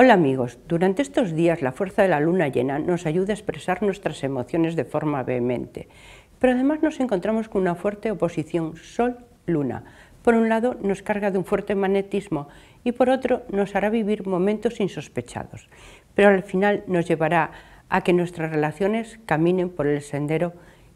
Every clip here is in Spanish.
Hola amigos, durante estos días la fuerza de la luna llena nos ayuda a expresar nuestras emociones de forma vehemente, pero además nos encontramos con una fuerte oposición Sol-Luna. Por un lado nos carga de un fuerte magnetismo y por otro nos hará vivir momentos insospechados, pero al final nos llevará a que nuestras relaciones caminen por el sendero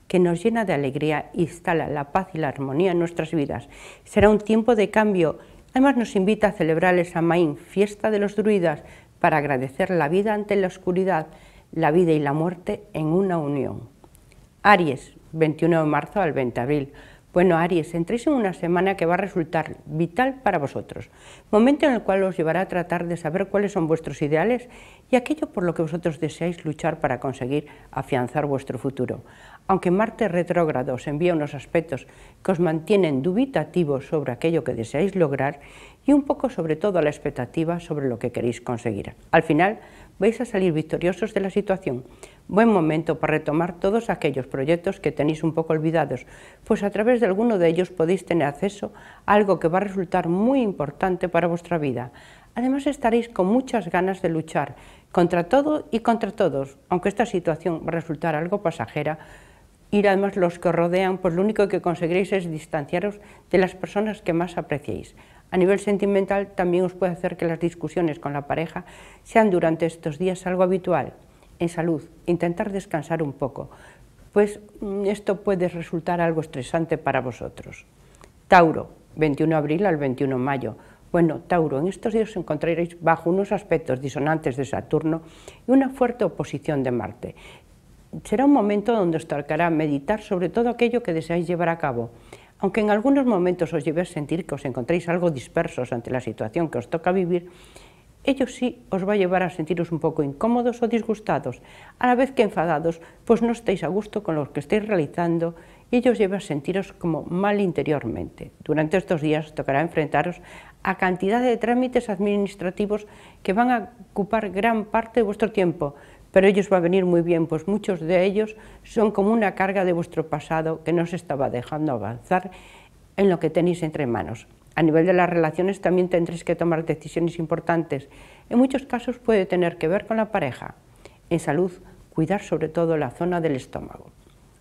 que nos llena de alegría, instala la paz y la armonía en nuestras vidas. Será un tiempo de cambio Además nos invita a celebrar el Samaín, fiesta de los druidas, para agradecer la vida ante la oscuridad, la vida y la muerte en una unión. Aries, 21 de marzo al 20 de abril. Bueno, Aries, entréis en una semana que va a resultar vital para vosotros, momento en el cual os llevará a tratar de saber cuáles son vuestros ideales y aquello por lo que vosotros deseáis luchar para conseguir afianzar vuestro futuro aunque Marte retrógrado os envía unos aspectos que os mantienen dubitativos sobre aquello que deseáis lograr y un poco sobre todo la expectativa sobre lo que queréis conseguir. Al final vais a salir victoriosos de la situación. Buen momento para retomar todos aquellos proyectos que tenéis un poco olvidados, pues a través de alguno de ellos podéis tener acceso a algo que va a resultar muy importante para vuestra vida. Además estaréis con muchas ganas de luchar contra todo y contra todos, aunque esta situación va a resultar algo pasajera, y además los que os rodean, pues lo único que conseguiréis es distanciaros de las personas que más apreciéis. A nivel sentimental también os puede hacer que las discusiones con la pareja sean durante estos días algo habitual. En salud, intentar descansar un poco, pues mm, esto puede resultar algo estresante para vosotros. Tauro, 21 de abril al 21 de mayo. Bueno, Tauro, en estos días os encontraréis bajo unos aspectos disonantes de Saturno y una fuerte oposición de Marte, será un momento donde os tocará meditar sobre todo aquello que deseáis llevar a cabo, aunque en algunos momentos os lleve a sentir que os encontréis algo dispersos ante la situación que os toca vivir, ello sí os va a llevar a sentiros un poco incómodos o disgustados, a la vez que enfadados, pues no estáis a gusto con lo que estáis realizando y ello os lleva a sentiros como mal interiormente. Durante estos días tocará enfrentaros a cantidad de trámites administrativos que van a ocupar gran parte de vuestro tiempo, pero ellos va a venir muy bien, pues muchos de ellos son como una carga de vuestro pasado que no os estaba dejando avanzar en lo que tenéis entre manos. A nivel de las relaciones también tendréis que tomar decisiones importantes. En muchos casos puede tener que ver con la pareja. En salud, cuidar sobre todo la zona del estómago.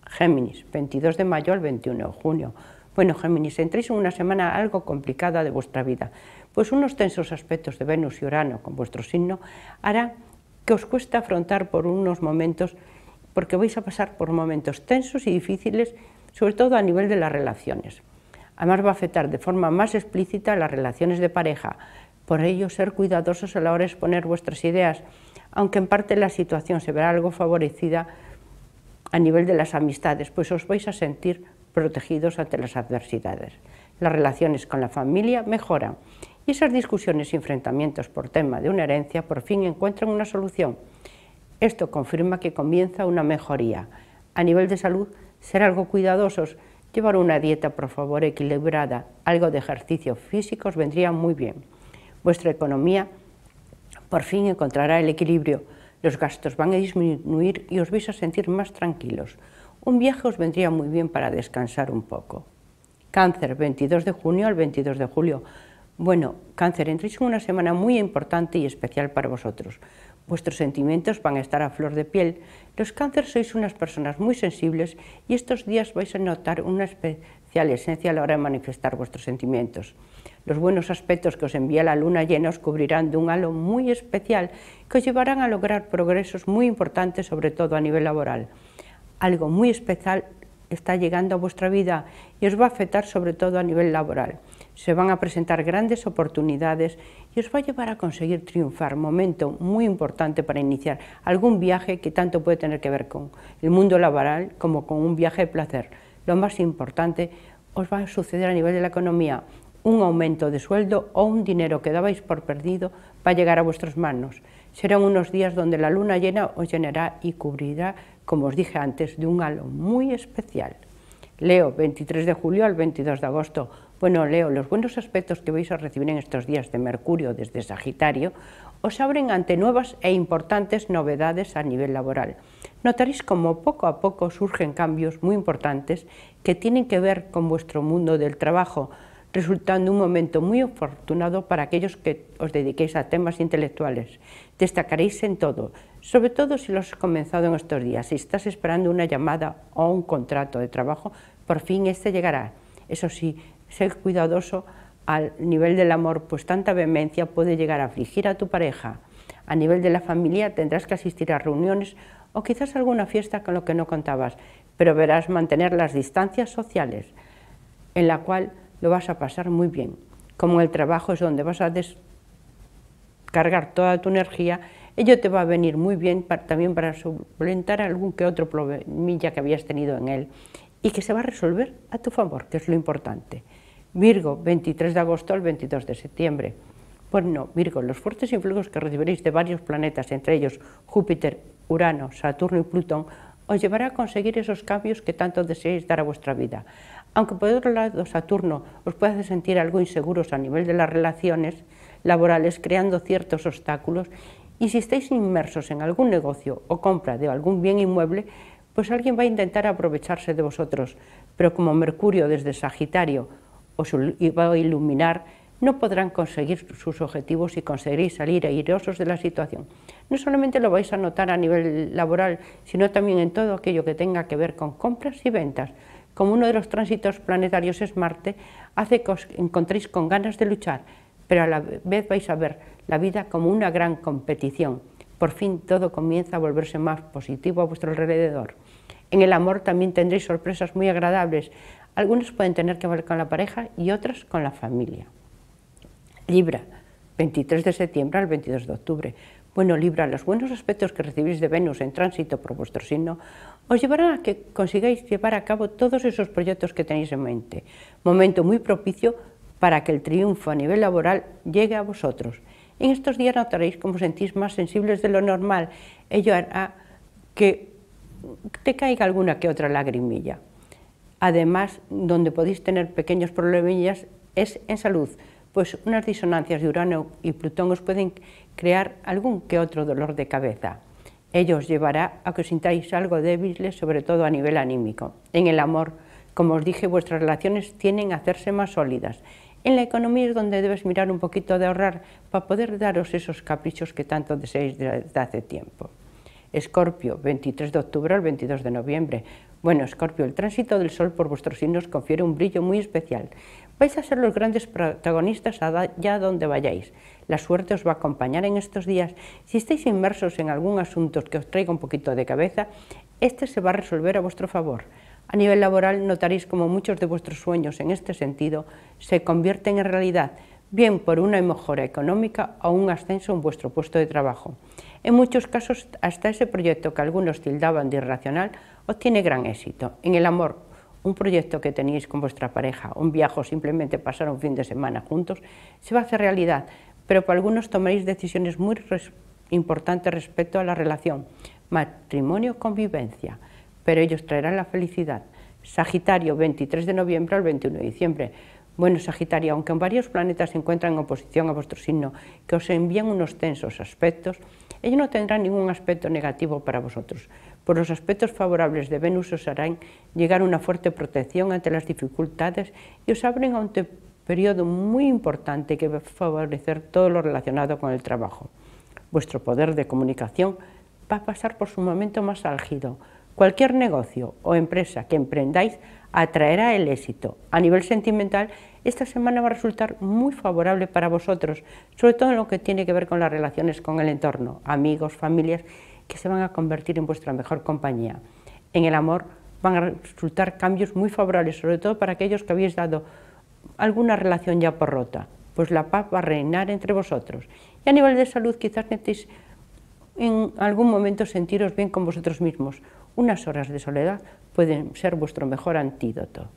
Géminis, 22 de mayo al 21 de junio. Bueno, Géminis, entréis en una semana algo complicada de vuestra vida, pues unos tensos aspectos de Venus y Urano con vuestro signo hará os cuesta afrontar por unos momentos, porque vais a pasar por momentos tensos y difíciles, sobre todo a nivel de las relaciones. Además va a afectar de forma más explícita las relaciones de pareja. Por ello, ser cuidadosos a la hora de exponer vuestras ideas, aunque en parte la situación se verá algo favorecida a nivel de las amistades, pues os vais a sentir protegidos ante las adversidades. Las relaciones con la familia mejoran y esas discusiones y enfrentamientos por tema de una herencia por fin encuentran una solución. Esto confirma que comienza una mejoría. A nivel de salud, ser algo cuidadosos, llevar una dieta por favor equilibrada, algo de ejercicio físico os vendría muy bien. Vuestra economía por fin encontrará el equilibrio, los gastos van a disminuir y os vais a sentir más tranquilos. Un viaje os vendría muy bien para descansar un poco. Cáncer, 22 de junio al 22 de julio. Bueno, cáncer, entréis en una semana muy importante y especial para vosotros. Vuestros sentimientos van a estar a flor de piel. Los cáncer sois unas personas muy sensibles y estos días vais a notar una especial esencia a la hora de manifestar vuestros sentimientos. Los buenos aspectos que os envía la luna llena os cubrirán de un halo muy especial que os llevarán a lograr progresos muy importantes, sobre todo a nivel laboral. Algo muy especial está llegando a vuestra vida y os va a afectar sobre todo a nivel laboral se van a presentar grandes oportunidades y os va a llevar a conseguir triunfar, momento muy importante para iniciar algún viaje que tanto puede tener que ver con el mundo laboral como con un viaje de placer. Lo más importante os va a suceder a nivel de la economía, un aumento de sueldo o un dinero que dabais por perdido va a llegar a vuestras manos. Serán unos días donde la luna llena os llenará y cubrirá, como os dije antes, de un halo muy especial. Leo, 23 de julio al 22 de agosto. Bueno, Leo, los buenos aspectos que vais a recibir en estos días de Mercurio desde Sagitario os abren ante nuevas e importantes novedades a nivel laboral. Notaréis como poco a poco surgen cambios muy importantes que tienen que ver con vuestro mundo del trabajo, resultando un momento muy afortunado para aquellos que os dediquéis a temas intelectuales. Destacaréis en todo, sobre todo si lo has comenzado en estos días, si estás esperando una llamada o un contrato de trabajo, por fin este llegará. Eso sí, ser cuidadoso al nivel del amor, pues tanta vehemencia puede llegar a afligir a tu pareja. A nivel de la familia tendrás que asistir a reuniones o quizás alguna fiesta con lo que no contabas, pero verás mantener las distancias sociales, en la cual lo vas a pasar muy bien. Como el trabajo es donde vas a des cargar toda tu energía, ello te va a venir muy bien también para suplentar algún que otro problemilla que habías tenido en él y que se va a resolver a tu favor, que es lo importante. Virgo, 23 de agosto al 22 de septiembre. Pues no, Virgo, los fuertes influjos que recibiréis de varios planetas, entre ellos Júpiter, Urano, Saturno y Plutón, os llevará a conseguir esos cambios que tanto deseáis dar a vuestra vida. Aunque por otro lado Saturno os puede hacer sentir algo inseguros a nivel de las relaciones, laborales creando ciertos obstáculos y si estáis inmersos en algún negocio o compra de algún bien inmueble, pues alguien va a intentar aprovecharse de vosotros, pero como Mercurio desde Sagitario os va a iluminar, no podrán conseguir sus objetivos y conseguiréis salir airosos de la situación. No solamente lo vais a notar a nivel laboral, sino también en todo aquello que tenga que ver con compras y ventas. Como uno de los tránsitos planetarios es Marte, hace que os encontréis con ganas de luchar, pero a la vez vais a ver la vida como una gran competición. Por fin todo comienza a volverse más positivo a vuestro alrededor. En el amor también tendréis sorpresas muy agradables. Algunas pueden tener que ver con la pareja y otras con la familia. Libra, 23 de septiembre al 22 de octubre. Bueno, Libra, los buenos aspectos que recibís de Venus en tránsito por vuestro signo os llevarán a que consigáis llevar a cabo todos esos proyectos que tenéis en mente. Momento muy propicio para que el triunfo a nivel laboral llegue a vosotros. En estos días notaréis como sentís más sensibles de lo normal. Ello hará que te caiga alguna que otra lagrimilla. Además, donde podéis tener pequeños problemillas es en salud, pues unas disonancias de Urano y Plutón os pueden crear algún que otro dolor de cabeza. Ello os llevará a que os sintáis algo débiles, sobre todo a nivel anímico. En el amor, como os dije, vuestras relaciones tienen a hacerse más sólidas, en la economía es donde debes mirar un poquito de ahorrar para poder daros esos caprichos que tanto deseáis desde hace tiempo. Escorpio, 23 de octubre al 22 de noviembre. Bueno, Escorpio, el tránsito del Sol por vuestros signos confiere un brillo muy especial. Vais a ser los grandes protagonistas allá donde vayáis. La suerte os va a acompañar en estos días. Si estáis inmersos en algún asunto que os traiga un poquito de cabeza, este se va a resolver a vuestro favor. A nivel laboral notaréis como muchos de vuestros sueños en este sentido se convierten en realidad, bien por una mejora económica o un ascenso en vuestro puesto de trabajo. En muchos casos, hasta ese proyecto que algunos tildaban de irracional obtiene gran éxito. En el amor, un proyecto que tenéis con vuestra pareja, un viaje simplemente pasar un fin de semana juntos, se va a hacer realidad, pero para algunos tomaréis decisiones muy importantes respecto a la relación matrimonio-convivencia pero ellos traerán la felicidad. Sagitario, 23 de noviembre al 21 de diciembre. Bueno, Sagitario, aunque varios planetas se encuentran en oposición a vuestro signo, que os envían unos tensos aspectos, ellos no tendrán ningún aspecto negativo para vosotros. Por los aspectos favorables de Venus os harán llegar una fuerte protección ante las dificultades y os abren a un periodo muy importante que va a favorecer todo lo relacionado con el trabajo. Vuestro poder de comunicación va a pasar por su momento más álgido, Cualquier negocio o empresa que emprendáis atraerá el éxito. A nivel sentimental, esta semana va a resultar muy favorable para vosotros, sobre todo en lo que tiene que ver con las relaciones con el entorno, amigos, familias, que se van a convertir en vuestra mejor compañía. En el amor van a resultar cambios muy favorables, sobre todo para aquellos que habéis dado alguna relación ya por rota, pues la paz va a reinar entre vosotros. Y a nivel de salud quizás necesitéis en algún momento sentiros bien con vosotros mismos, unas horas de soledad pueden ser vuestro mejor antídoto.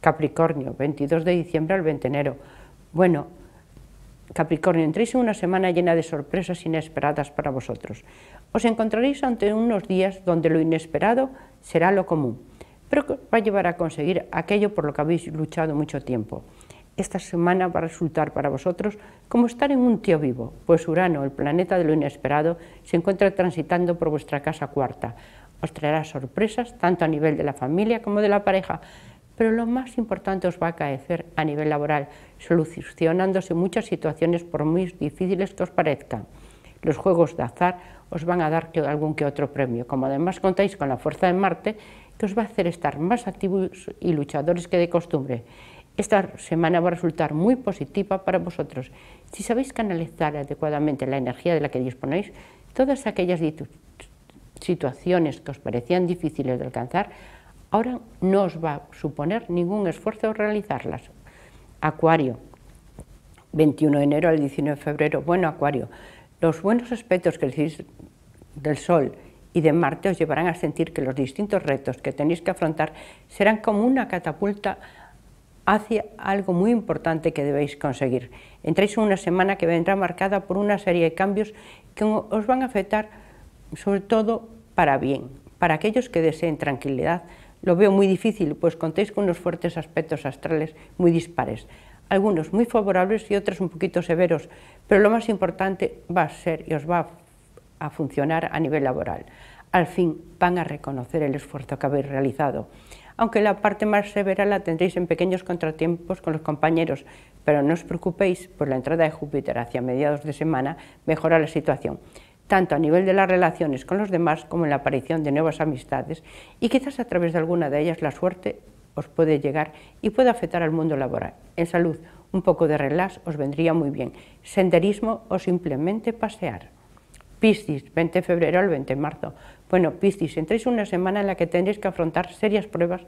Capricornio, 22 de diciembre al 20 de enero. Bueno, Capricornio, entréis en una semana llena de sorpresas inesperadas para vosotros. Os encontraréis ante unos días donde lo inesperado será lo común, pero va a llevar a conseguir aquello por lo que habéis luchado mucho tiempo. Esta semana va a resultar para vosotros como estar en un tío vivo, pues Urano, el planeta de lo inesperado, se encuentra transitando por vuestra casa cuarta, os traerá sorpresas, tanto a nivel de la familia como de la pareja, pero lo más importante os va a acaecer a nivel laboral, solucionándose muchas situaciones por muy difíciles que os parezcan. Los juegos de azar os van a dar algún que otro premio, como además contáis con la fuerza de Marte, que os va a hacer estar más activos y luchadores que de costumbre. Esta semana va a resultar muy positiva para vosotros. Si sabéis canalizar adecuadamente la energía de la que disponéis, todas aquellas situaciones que os parecían difíciles de alcanzar, ahora no os va a suponer ningún esfuerzo realizarlas. Acuario, 21 de enero al 19 de febrero. Bueno, Acuario, los buenos aspectos que decís del Sol y de Marte os llevarán a sentir que los distintos retos que tenéis que afrontar serán como una catapulta hacia algo muy importante que debéis conseguir. Entráis en una semana que vendrá marcada por una serie de cambios que os van a afectar sobre todo para bien, para aquellos que deseen tranquilidad. Lo veo muy difícil, pues contéis con unos fuertes aspectos astrales muy dispares, algunos muy favorables y otros un poquito severos, pero lo más importante va a ser y os va a funcionar a nivel laboral. Al fin van a reconocer el esfuerzo que habéis realizado aunque la parte más severa la tendréis en pequeños contratiempos con los compañeros, pero no os preocupéis, pues la entrada de Júpiter hacia mediados de semana mejora la situación tanto a nivel de las relaciones con los demás como en la aparición de nuevas amistades, y quizás a través de alguna de ellas la suerte os puede llegar y puede afectar al mundo laboral. En salud, un poco de relax os vendría muy bien, senderismo o simplemente pasear. Piscis, 20 de febrero al 20 de marzo. Bueno, Piscis, entréis una semana en la que tendréis que afrontar serias pruebas,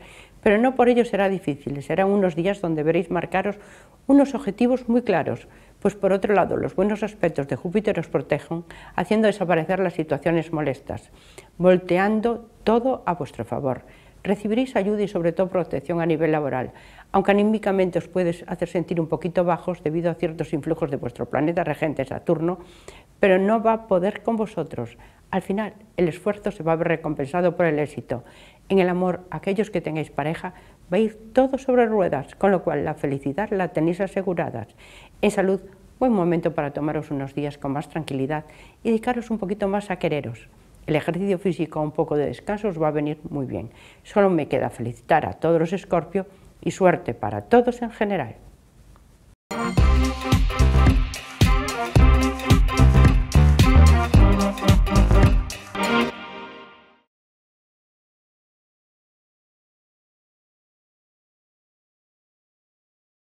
pero no por ello será difícil, serán unos días donde veréis marcaros unos objetivos muy claros, pues por otro lado los buenos aspectos de Júpiter os protegen, haciendo desaparecer las situaciones molestas, volteando todo a vuestro favor. Recibiréis ayuda y sobre todo protección a nivel laboral, aunque anímicamente os puede hacer sentir un poquito bajos debido a ciertos influjos de vuestro planeta regente Saturno, pero no va a poder con vosotros. Al final, el esfuerzo se va a ver recompensado por el éxito. En el amor, aquellos que tengáis pareja, va a ir todo sobre ruedas, con lo cual la felicidad la tenéis asegurada. En salud, buen momento para tomaros unos días con más tranquilidad y dedicaros un poquito más a quereros. El ejercicio físico, un poco de descanso os va a venir muy bien. Solo me queda felicitar a todos los escorpio y suerte para todos en general.